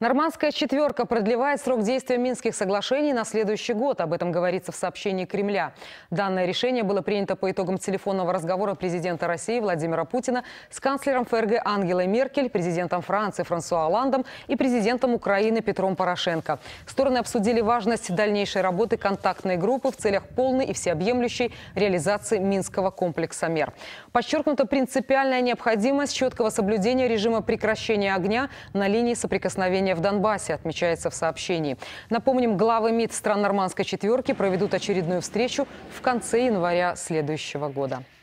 Нормандская четверка продлевает срок действия Минских соглашений на следующий год. Об этом говорится в сообщении Кремля. Данное решение было принято по итогам телефонного разговора президента России Владимира Путина с канцлером ФРГ Ангелой Меркель, президентом Франции Франсуа Оландом и президентом Украины Петром Порошенко. Стороны обсудили важность дальнейшей работы контактной группы в целях полной и всеобъемлющей реализации Минского комплекса мер. Подчеркнута принципиальная необходимость четкого соблюдения режима прекращения огня на линии соприкосновения сражения в Донбассе, отмечается в сообщении. Напомним, главы МИД стран нормандской четверки проведут очередную встречу в конце января следующего года.